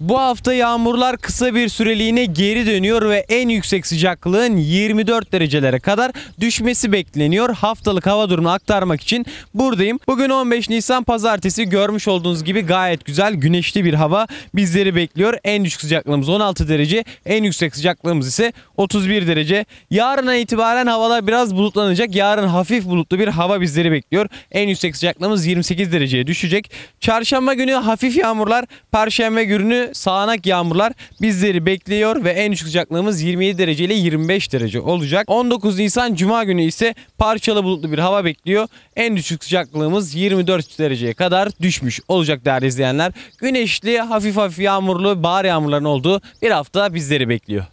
Bu hafta yağmurlar kısa bir süreliğine geri dönüyor ve en yüksek sıcaklığın 24 derecelere kadar düşmesi bekleniyor. Haftalık hava durumunu aktarmak için buradayım. Bugün 15 Nisan pazartesi görmüş olduğunuz gibi gayet güzel güneşli bir hava bizleri bekliyor. En düşük sıcaklığımız 16 derece, en yüksek sıcaklığımız ise 31 derece. Yarına itibaren havalar biraz bulutlanacak. Yarın hafif bulutlu bir hava bizleri bekliyor. En yüksek sıcaklığımız 28 dereceye düşecek. Çarşamba günü hafif yağmurlar, perşembe günü günü sağanak yağmurlar bizleri bekliyor ve en düşük sıcaklığımız 27 derece ile 25 derece olacak. 19 Nisan Cuma günü ise parçalı bulutlu bir hava bekliyor. En düşük sıcaklığımız 24 dereceye kadar düşmüş olacak değerli izleyenler. Güneşli, hafif hafif yağmurlu, bahar yağmurların olduğu bir hafta bizleri bekliyor.